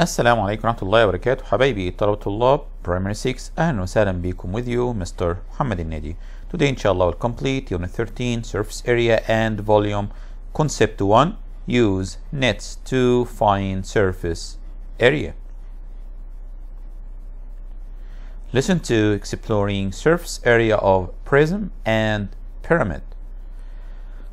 السلام عليكم ورحمة الله وبركاته حبايبي طلبة طلاب Primary 6 أهلا وسهلا بكم with you Mr. محمد النادي Today inshallah we'll complete Unit 13 Surface Area and Volume Concept 1 Use nets to find surface area Listen to exploring surface area of prism and pyramid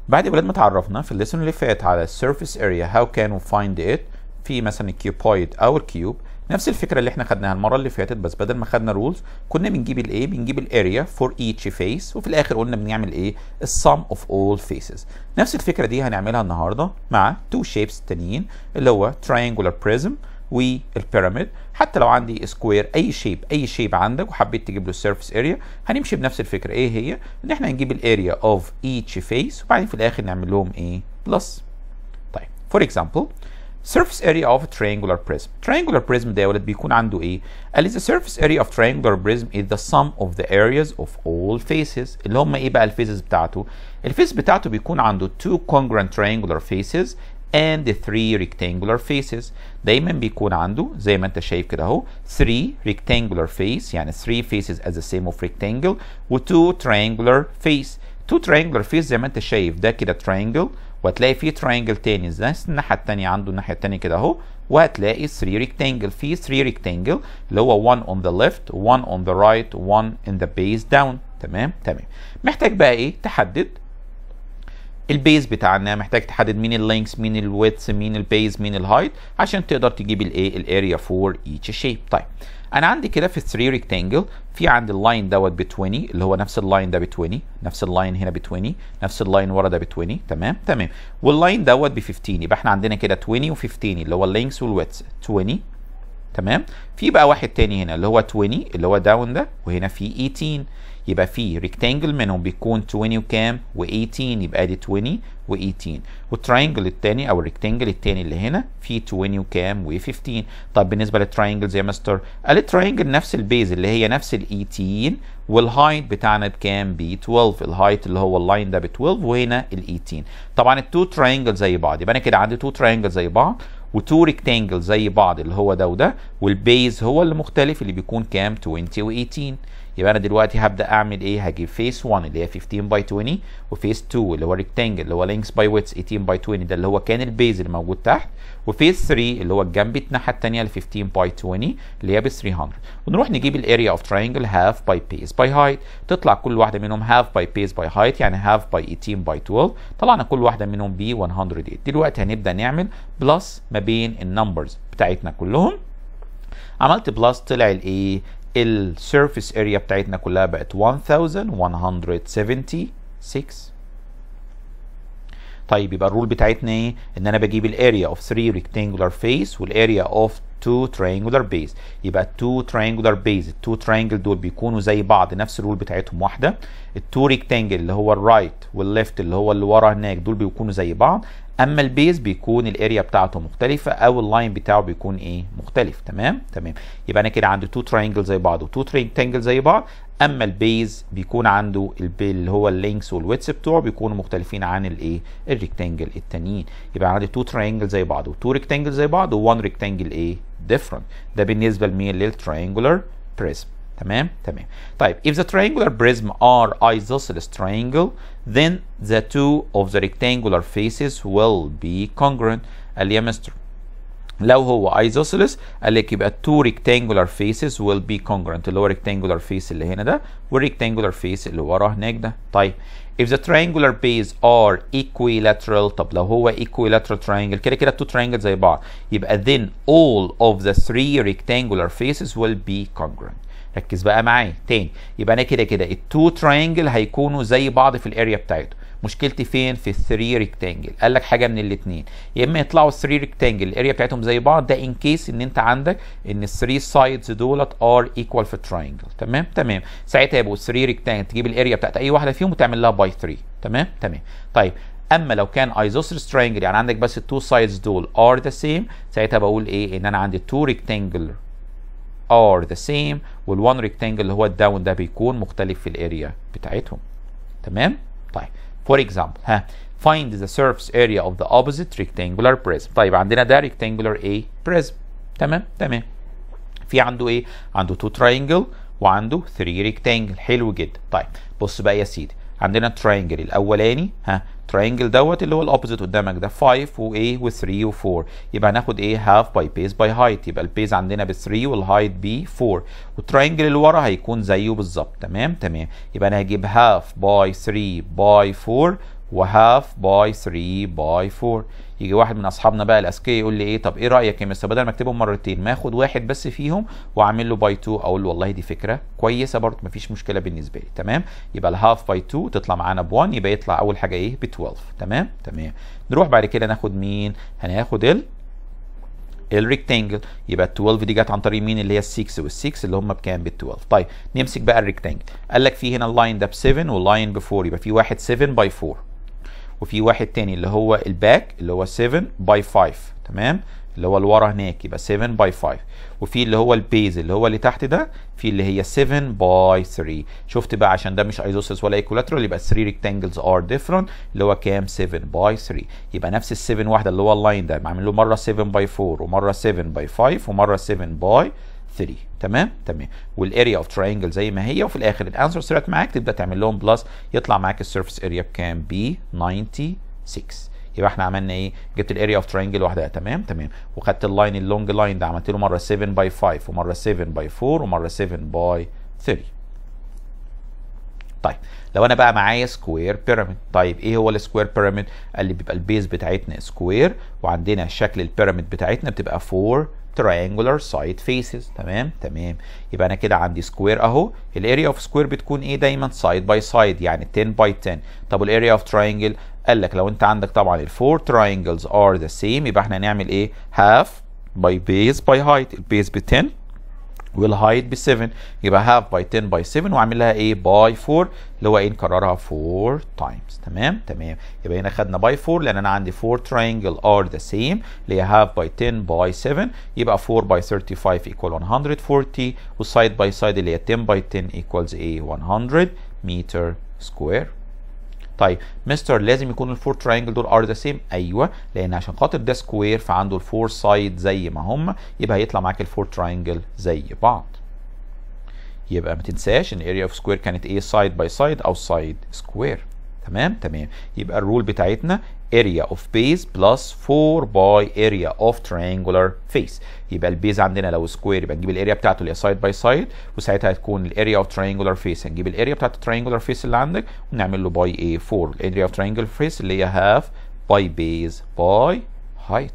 بعد يا ولاد ما تعرفنا في الليسون اللي فات على surface area how can we find it في مثلا الكيوبويد او الكيوب نفس الفكره اللي احنا خدناها المره اللي فاتت بس بدل ما خدنا رولز كنا بنجيب الايه بنجيب الاريا فور ايتش فيس وفي الاخر قلنا بنعمل ايه السم اوف اول فيسز نفس الفكره دي هنعملها النهارده مع تو شيبس تانيين اللي هو تراينجولار بريزم والبيراميد حتى لو عندي سكوير اي شيب اي شيب عندك وحبيت تجيب له السيرفس اريا هنمشي بنفس الفكره ايه هي ان احنا هنجيب الاريا اوف ايتش فيس وبعدين في الاخر نعمل لهم ايه بلس طيب فور اكزامبل surface area of a triangular prism triangular prism they will be بيكون عنده ايه قال the surface area of triangular prism is the sum of the areas of all faces اللي هم ايه بقى الفيزز بتاعته الفيز بتاعته بيكون عنده two congruent triangular faces and the three rectangular faces دايما بيكون عنده زي ما انت شايف كده اهو 3 rectangular face يعني 3 faces as the same of rectangle و 2 triangular face تو ترينجلر فيس زي ما انت شايف ده كده ترينجل وهتلاقي فيه ترينجل تاني الناحيه الثانيه عنده الناحيه الثانيه كده اهو وهتلاقي 3 ريكتانجل في 3 ريكتانجل اللي هو 1 اون ذا ليفت 1 اون ذا رايت 1 ان ذا بيس داون تمام تمام محتاج بقى ايه تحدد البيز بتاعنا محتاج تحدد مين اللينكس مين الويتس مين البيز مين الهايت عشان تقدر تجيب الايه الاريا فور ايتش شيب طيب انا عندي كده في 3 ريكتانجل في عند اللاين دوت ب 20 اللي هو نفس اللاين ده ب 20 نفس اللاين هنا ب 20 نفس اللاين ورا ده ب 20 تمام تمام واللاين دوت ب 15 يبقى احنا عندنا كده 20 و15 اللي هو اللينكس والويتس 20 تمام في بقى واحد تاني هنا اللي هو 20 اللي هو داون ده وهنا في 18 يبقى في ريكتانجل منهم بيكون 20 وكام و18 يبقى ادي 20 و18 والتراينجل الثاني او الريكتانجل الثاني اللي هنا فيه 20 وكام و15 طب بالنسبه للتراينجلز يا مستر التراينجل نفس البيز اللي هي نفس ال18 والهايت بتاعنا بكام ب 12 الهايت اللي هو اللاين ده ب 12 وهنا ال18 طبعا التو تراينجل زي بعض يبقى انا كده عندي تو تراينجل زي بعض وتو ريكتانجل زي بعض اللي هو ده وده والبيز هو اللي مختلف اللي بيكون كام 20 و18 يبقى انا دلوقتي هبدا اعمل ايه هجيب فيس 1 اللي هي 15 باي 20 وفيس 2 اللي هو ريكتانجل اللي هو لينكس باي ويتس 18 باي 20 ده اللي هو كان البيز اللي موجود تحت وفيس 3 اللي هو الجنب الناحيه الثانيه ال 15 باي 20 اللي هي ب 300 ونروح نجيب الاريا اوف تراينجل هاف باي بيس باي هايت تطلع كل واحده منهم هاف باي بيس باي هايت يعني هاف باي 18 باي 12 طلعنا كل واحده منهم ب 108 دلوقتي هنبدا نعمل بلس ما بين النمبرز بتاعتنا كلهم عملت بلس طلع الايه السيرفيس اريا بتاعتنا كلها بقت 1176 طيب يبقى الرول بتاعتنا ايه ان انا بجيب الاريا اوف 3 ريكتانجولار فيس والاريا اوف 2 ترينجولار بيز يبقى 2 ترينجولار بيز 2 ترينجل دول بيكونوا زي بعض نفس الرول بتاعتهم واحده التو ريكتانجل اللي هو الرايت والليفت اللي هو اللي ورا هناك دول بيكونوا زي بعض اما البيز بيكون الاريا بتاعته مختلفه او اللاين بتاعه بيكون ايه مختلف تمام تمام يبقى انا كده عندي تو تراينجل زي بعض وتو ترينجل زي بعض اما البيز بيكون عنده اللي هو اللينكس والويتس بتوعه بيكونوا مختلفين عن الايه الريكتانجل التانيين يبقى عندي تو تراينجل زي بعض وتو ريكتانجل زي بعض وون ريكتانجل ايه ديفرنت ده بالنسبه لمين للتراينجولار بريزم تمام تمام طيب if the triangular prism are isosceles triangle then the two of the rectangular faces will be congruent قال يا مستر لو هو isosceles قال لك يبقى two rectangular faces will be congruent اللي هو rectangular face اللي هنا ده والrectangular face اللي وراه هناك ده طيب if the triangular base are equilateral طب لو هو equilateral triangle كده كده two triangles زي بعض يبقى then all of the three rectangular faces will be congruent ركز بقى معايا تاني يبقى انا كده كده التو تراينجل هيكونوا زي بعض في الاريا بتاعته مشكلتي فين في الثري ريكتانجل قال لك حاجه من الاثنين يا اما يطلعوا الثري ريكتانجل الاريا بتاعتهم زي بعض ده ان كيس ان انت عندك ان الثري سايدز دولت ار ايكوال في التراينجل تمام تمام ساعتها يبقوا الثري ريكتانجل تجيب الاريا بتاعت اي واحده فيهم وتعمل لها باي 3 تمام تمام طيب اما لو كان ايزوسيلس تراينجل يعني عندك بس التو سايدز دول ار ذا سيم ساعتها بقول ايه ان انا عندي تو ريكتانجلر are the same وال والوان ريكتانجل اللي هو الداون ده بيكون مختلف في الاريا بتاعتهم تمام طيب فور اكزامبل ها find the surface area of the opposite rectangular prism طيب عندنا ده rectangular A prism تمام تمام في عنده ايه عنده 2 triangle وعنده 3 rectangle حلو جدا طيب بص بقى يا سيدي عندنا triangle الاولاني ها الترينجل دوت اللي هو الاوبوزيت قدامك ده 5 و ايه و3 و4 يبقى هناخد ايه هاف باي بيز باي هايت يبقى البيز عندنا ب 3 والهايت ب 4 والترينجل اللي ورا هيكون زيه بالظبط تمام تمام يبقى انا هجيب هاف باي 3 باي 4 وهاف باي 3 باي 4 يجي واحد من اصحابنا بقى الاذكياء يقول لي ايه طب ايه رايك يا مستر بدل ما اكتبهم مرتين ما اخد واحد بس فيهم واعمل له باي 2 اقول له والله دي فكره كويسه برضه فيش مشكله بالنسبه لي تمام يبقى الهاف باي 2 تطلع معانا ب 1 يبقى يطلع اول حاجه ايه ب 12 تمام تمام نروح بعد كده ناخد مين هناخد ال الريكتانجل يبقى ال 12 دي جت عن طريق مين اللي هي ال 6 وال 6 اللي هم بكام بال 12 طيب نمسك بقى الريكتانجل قال لك في هنا اللاين ده ب 7 واللاين ب 4 يبقى في واحد 7 باي 4 وفي واحد تاني اللي هو الباك اللي هو 7 باي 5 تمام اللي هو الورا هناك يبقى 7 باي 5 وفي اللي هو البيز اللي هو اللي تحت ده في اللي هي 7 باي 3 شفت بقى عشان ده مش ايزوسس ولا ايكولاترال يبقى 3 ريكتانجلز ار ديفرنت اللي هو كام 7 باي 3 يبقى نفس ال 7 واحده اللي هو اللاين ده معمل له مره 7 باي 4 ومره 7 باي 5 ومره 7 باي 3 تمام تمام والاريا اوف تراينجل زي ما هي وفي الاخر الانسر طلعت معاك تبدا تعمل لهم بلس يطلع معاك السيرفس اريا بكام بي 96 يبقى احنا عملنا ايه؟ جبت الاريا اوف ترينجل لوحدها تمام تمام وخدت اللاين اللونج لاين ده عملت له مره 7 باي 5 ومره 7 باي 4 ومره 7 باي 3 طيب لو انا بقى معايا سكوير بيراميد طيب ايه هو السكوير بيراميد؟ قال لي بيبقى البيز بتاعتنا سكوير وعندنا شكل البيراميد بتاعتنا بتبقى 4 triangular side faces تمام تمام يبقى انا كده عندي سكوير اهو الاريا اوف سكوير بتكون ايه دايما سايد باي سايد يعني 10 باي 10 طب الاريا اوف تراينجل قال لك لو انت عندك طبعا الفور تراينجلز ار ذا سيم يبقى احنا هنعمل ايه هاف باي بيز باي هايت البيز ب 10 والهايت ب 7 يبقى هاف باي 10 باي 7 واعمل لها ايه باي 4 اللي هو ايه نكررها 4 تايمز تمام تمام يبقى هنا خدنا باي 4 لان انا عندي 4 ترينجل ار ذا سيم اللي هي هاف باي 10 باي 7 يبقى 4 باي 35 ايكوال 140 والسايد باي سايد اللي هي 10 باي 10 ايكوالز ايه 100 متر سكوير طيب مستر لازم يكون الفور ترينجل دول ار ذا سيم ايوه لان عشان خاطر ده سكوير فعنده الفور سايد زي ما هم يبقى هيطلع معاك الفور ترينجل زي بعض يبقى ما تنساش ان اريا اوف سكوير كانت ايه سايد باي سايد او سايد سكوير تمام تمام يبقى الرول بتاعتنا area of base plus 4 by area of triangular face يبقى البيز عندنا لو سكوير يبقى نجيب الاريا بتاعته اللي سايد باي سايد وساعتها هتكون الاريا اوف ترينجولار فيس هنجيب الاريا بتاعت الترينجولار فيس اللي عندك ونعمل له باي ايه 4 الاريا اوف ترينجولار فيس اللي هي هاف باي بيز باي هايت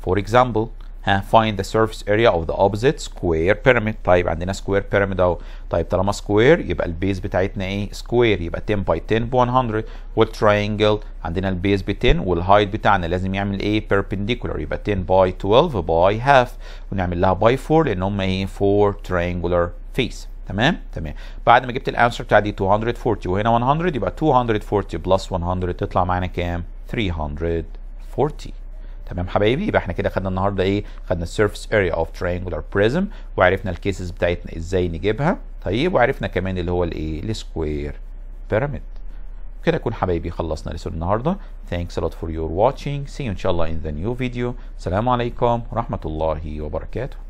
فور اكزامبل ها find the surface area of the opposite square pyramid طيب عندنا square pyramid اهو طيب طالما square يبقى البيز بتاعتنا ايه square يبقى 10 by 10 ب 100 والتراينجل عندنا البيز ب 10 والهايت بتاعنا لازم يعمل ايه perpendicular يبقى 10 by 12 by half ونعمل لها by 4 لان هم ايه 4 triangular face تمام تمام بعد ما جبت الانسر بتاعتي 240 وهنا 100 يبقى 240 بلس 100 تطلع معانا كام 340 تمام حبايبي يبقى احنا كده خدنا النهارده ايه خدنا السيرفس اريا اوف تريانجولار بريزم وعرفنا الكيسز بتاعتنا ازاي نجيبها طيب وعرفنا كمان اللي هو الايه السكوير بيراميد كده اكون حبايبي خلصنا لسه النهارده ثانكس ا لوت فور يور واتشينج سي ان شاء الله ان ذا نيو فيديو السلام عليكم ورحمه الله وبركاته